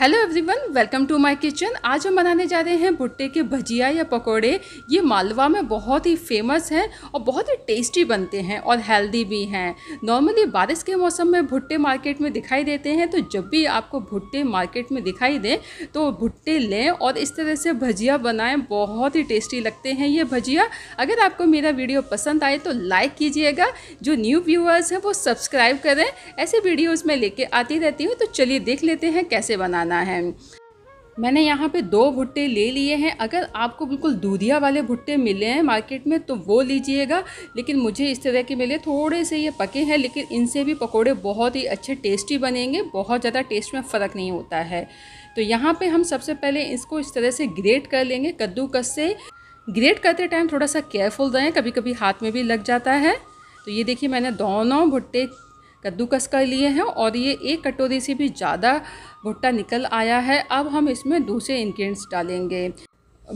hello everyone welcome to my kitchen आज हम बनाने जा रहे हैं भुट्टे के भजिया या पकोड़े ये मालवा में बहुत ही फेमस हैं और बहुत ही टेस्टी बनते हैं और हेल्दी भी हैं नॉर्मली बारिश के मौसम में भुट्टे मार्केट में दिखाई देते हैं तो जब भी आपको भुट्टे मार्केट में दिखाई दें तो भुट्टे लें और इस तरह से भजिया बनाएँ बहुत ही टेस्टी लगते हैं ये भजिया अगर आपको मेरा वीडियो पसंद आए तो लाइक कीजिएगा जो न्यू व्यूअर्स हैं वो सब्सक्राइब करें ऐसे वीडियोज़ में लेके आती रहती हूँ तो चलिए देख लेते हैं कैसे बनाना बनाना है मैंने यहाँ पे दो भुट्टे ले लिए हैं अगर आपको बिल्कुल दूधिया वाले भुट्टे मिले हैं मार्केट में तो वो लीजिएगा लेकिन मुझे इस तरह के मिले थोड़े से ये पके हैं लेकिन इनसे भी पकोड़े बहुत ही अच्छे टेस्टी बनेंगे बहुत ज़्यादा टेस्ट में फ़र्क नहीं होता है तो यहाँ पे हम सबसे पहले इसको इस तरह से ग्रेट कर लेंगे कद्दूकस से ग्रेट करते टाइम थोड़ा सा केयरफुल रहें कभी कभी हाथ में भी लग जाता है तो ये देखिए मैंने दोनों भुट्टे कद्दूकस कर लिए हैं और ये एक कटोरी से भी ज़्यादा भुट्टा निकल आया है अब हम इसमें दूसरे इन्ग्रीडियंट्स डालेंगे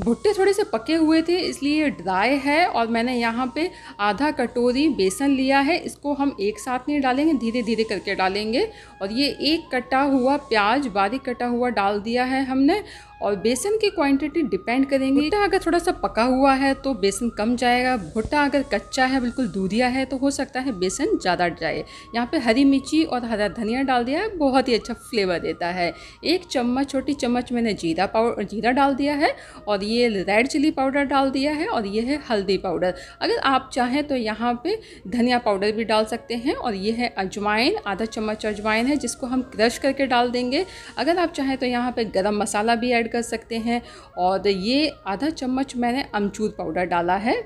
भुट्टे थोड़े से पके हुए थे इसलिए ये ड्राई है और मैंने यहाँ पे आधा कटोरी बेसन लिया है इसको हम एक साथ नहीं डालेंगे धीरे धीरे करके डालेंगे और ये एक कटा हुआ प्याज बारीक कटा हुआ डाल दिया है हमने और बेसन की क्वांटिटी डिपेंड करेंगे भुट्टा अगर थोड़ा सा पका हुआ है तो बेसन कम जाएगा भुट्टा अगर कच्चा है बिल्कुल दूधिया है तो हो सकता है बेसन ज़्यादा जाए यहाँ पे हरी मिर्ची और हरा धनिया डाल दिया है बहुत ही अच्छा फ्लेवर देता है एक चम्मच छोटी चम्मच मैंने जीरा पाउडर जीरा डाल दिया है और ये रेड चिली पाउडर डाल दिया है और ये है हल्दी पाउडर अगर आप चाहें तो यहाँ पर धनिया पाउडर भी डाल सकते हैं और ये है अजवाइन आधा चम्मच अजवाइन है जिसको हम क्रश करके डाल देंगे अगर आप चाहें तो यहाँ पर गर्म मसाला भी ऐड कर सकते हैं और ये आधा चम्मच मैंने अमचूर पाउडर डाला है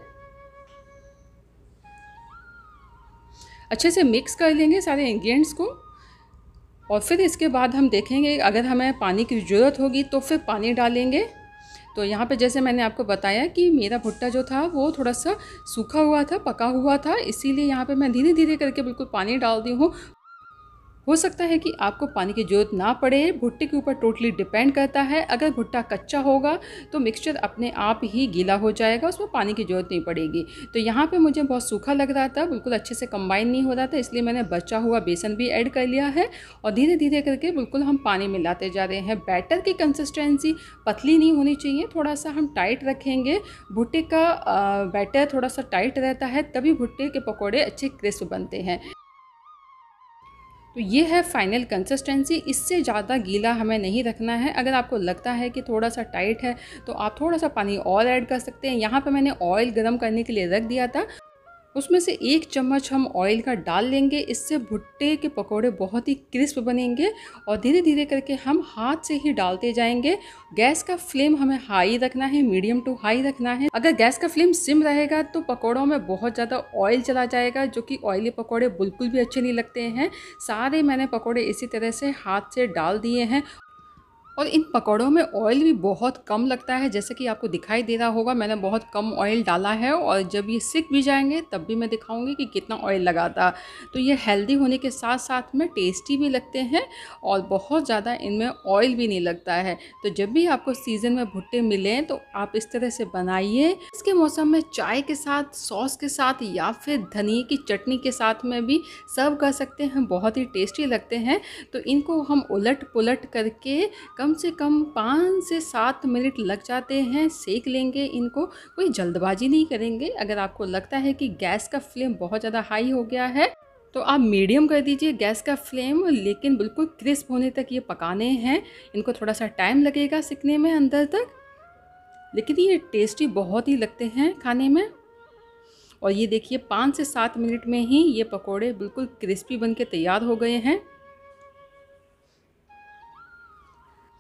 अच्छे से मिक्स कर लेंगे सारे इंग्रेडिएंट्स को और फिर इसके बाद हम देखेंगे अगर हमें पानी की ज़रूरत होगी तो फिर पानी डालेंगे तो यहाँ पे जैसे मैंने आपको बताया कि मेरा भुट्टा जो था वो थोड़ा सा सूखा हुआ था पका हुआ था इसीलिए यहाँ पे मैं धीरे धीरे करके बिल्कुल पानी डाल दी हूँ हो सकता है कि आपको पानी की ज़रूरत ना पड़े भुट्टे के ऊपर टोटली डिपेंड करता है अगर भुट्टा कच्चा होगा तो मिक्सचर अपने आप ही गीला हो जाएगा उसमें पानी की ज़रूरत नहीं पड़ेगी तो यहाँ पर मुझे बहुत सूखा लग रहा था बिल्कुल अच्छे से कंबाइन नहीं हो रहा था इसलिए मैंने बचा हुआ बेसन भी ऐड कर लिया है और धीरे धीरे करके बिल्कुल हम पानी मिलाते जा रहे हैं बैटर की कंसिस्टेंसी पतली नहीं होनी चाहिए थोड़ा सा हम टाइट रखेंगे भुट्टे का बैटर थोड़ा सा टाइट रहता है तभी भुट्टे के पकौड़े अच्छे क्रिस्प बनते हैं तो ये है फाइनल कंसिस्टेंसी इससे ज़्यादा गीला हमें नहीं रखना है अगर आपको लगता है कि थोड़ा सा टाइट है तो आप थोड़ा सा पानी और ऐड कर सकते हैं यहाँ पर मैंने ऑयल गर्म करने के लिए रख दिया था उसमें से एक चम्मच हम ऑयल का डाल लेंगे इससे भुट्टे के पकौड़े बहुत ही क्रिस्प बनेंगे और धीरे धीरे करके हम हाथ से ही डालते जाएंगे गैस का फ्लेम हमें हाई रखना है मीडियम टू हाई रखना है अगर गैस का फ्लेम सिम रहेगा तो पकौड़ों में बहुत ज़्यादा ऑयल चला जाएगा जो कि ऑयली पकौड़े बिल्कुल भी अच्छे नहीं लगते हैं सारे मैंने पकौड़े इसी तरह से हाथ से डाल दिए हैं और इन पकौड़ों में ऑयल भी बहुत कम लगता है जैसे कि आपको दिखाई दे रहा होगा मैंने बहुत कम ऑयल डाला है और जब ये सिक भी जाएंगे तब भी मैं दिखाऊंगी कि कितना ऑयल लगा था तो ये हेल्दी होने के साथ साथ में टेस्टी भी लगते हैं और बहुत ज़्यादा इनमें ऑयल भी नहीं लगता है तो जब भी आपको सीज़न में भुट्टे मिलें तो आप इस तरह से बनाइए इसके मौसम में चाय के साथ सॉस के साथ या फिर धनिए की चटनी के साथ में भी सर्व कर सकते हैं बहुत ही टेस्टी लगते हैं तो इनको हम उलट पुलट करके कम कम से कम पाँच से सात मिनट लग जाते हैं सेक लेंगे इनको कोई जल्दबाजी नहीं करेंगे अगर आपको लगता है कि गैस का फ्लेम बहुत ज़्यादा हाई हो गया है तो आप मीडियम कर दीजिए गैस का फ्लेम लेकिन बिल्कुल क्रिस्प होने तक ये पकाने हैं इनको थोड़ा सा टाइम लगेगा सिकने में अंदर तक लेकिन ये टेस्टी बहुत ही लगते हैं खाने में और ये देखिए पाँच से सात मिनट में ही ये पकोड़े बिल्कुल क्रिस्पी बन के तैयार हो गए हैं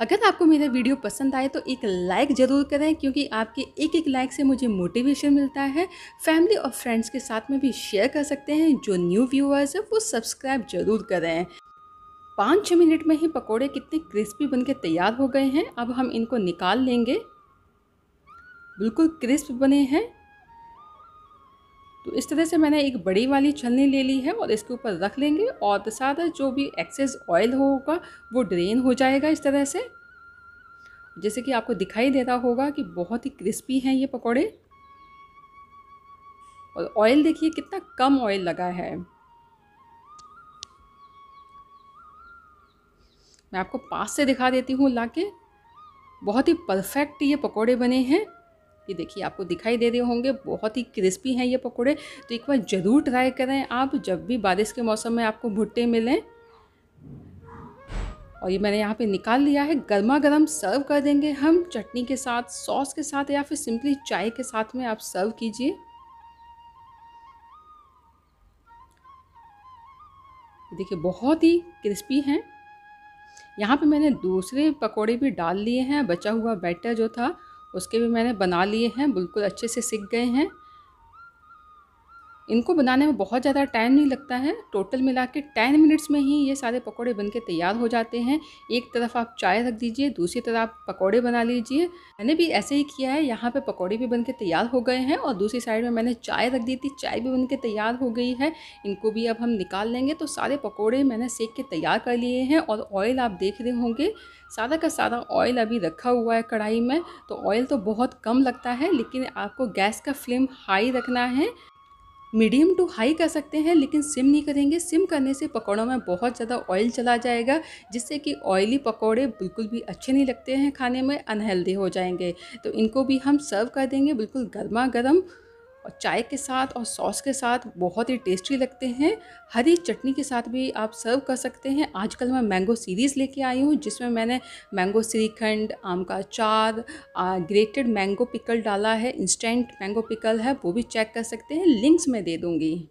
अगर आपको मेरा वीडियो पसंद आए तो एक लाइक ज़रूर करें क्योंकि आपके एक एक लाइक से मुझे मोटिवेशन मिलता है फैमिली और फ्रेंड्स के साथ में भी शेयर कर सकते हैं जो न्यू व्यूअर्स है वो सब्सक्राइब जरूर करें पाँच छः मिनट में ही पकोड़े कितने क्रिस्पी बनके तैयार हो गए हैं अब हम इनको निकाल लेंगे बिल्कुल क्रिस्प बने हैं तो इस तरह से मैंने एक बड़ी वाली छलनी ले ली है और इसके ऊपर रख लेंगे और साथ जो भी एक्सेस ऑयल होगा वो ड्रेन हो जाएगा इस तरह से जैसे कि आपको दिखाई देता होगा कि बहुत ही क्रिस्पी हैं ये पकौड़े और ऑयल देखिए कितना कम ऑयल लगा है मैं आपको पास से दिखा देती हूँ ला के बहुत ही परफेक्ट ये पकौड़े बने हैं ये देखिए आपको दिखाई दे रहे होंगे बहुत ही क्रिस्पी हैं ये पकौड़े तो एक बार ज़रूर ट्राई करें आप जब भी बारिश के मौसम में आपको भुट्टे मिलें और ये मैंने यहाँ पे निकाल लिया है गर्मा गर्म सर्व कर देंगे हम चटनी के साथ सॉस के साथ या फिर सिंपली चाय के साथ में आप सर्व कीजिए देखिए बहुत ही क्रिस्पी हैं यहाँ पे मैंने दूसरे पकोड़े भी डाल लिए हैं बचा हुआ बैटर जो था उसके भी मैंने बना लिए हैं बिल्कुल अच्छे से सीख गए हैं इनको बनाने में बहुत ज़्यादा टाइम नहीं लगता है टोटल मिला के टेन मिनट्स में ही ये सारे पकौड़े बन के तैयार हो जाते हैं एक तरफ आप चाय रख दीजिए दूसरी तरफ आप पकौड़े बना लीजिए मैंने भी ऐसे ही किया है यहाँ पे पकौड़े भी बन के तैयार हो गए हैं और दूसरी साइड में मैंने चाय रख दी थी चाय भी बन के तैयार हो गई है इनको भी अब हम निकाल लेंगे तो सारे पकौड़े मैंने सेक के तैयार कर लिए हैं और ऑयल आप देख रहे होंगे सारा का सारा ऑयल अभी रखा हुआ है कढ़ाई में तो ऑयल तो बहुत कम लगता है लेकिन आपको गैस का फ्लेम हाई रखना है मीडियम टू हाई कर सकते हैं लेकिन सिम नहीं करेंगे सिम करने से पकौड़ों में बहुत ज़्यादा ऑयल चला जाएगा जिससे कि ऑयली पकौड़े बिल्कुल भी अच्छे नहीं लगते हैं खाने में अनहेल्दी हो जाएंगे तो इनको भी हम सर्व कर देंगे बिल्कुल गर्मा गर्म और चाय के साथ और सॉस के साथ बहुत ही टेस्टी लगते हैं हरी चटनी के साथ भी आप सर्व कर सकते हैं आजकल मैं मैंगो सीरीज़ लेके आई हूँ जिसमें मैंने मैंगो श्रीखंड आम का चार ग्रेटेड मैंगो पिकल डाला है इंस्टेंट मैंगो पिकल है वो भी चेक कर सकते हैं लिंक्स मैं दे दूँगी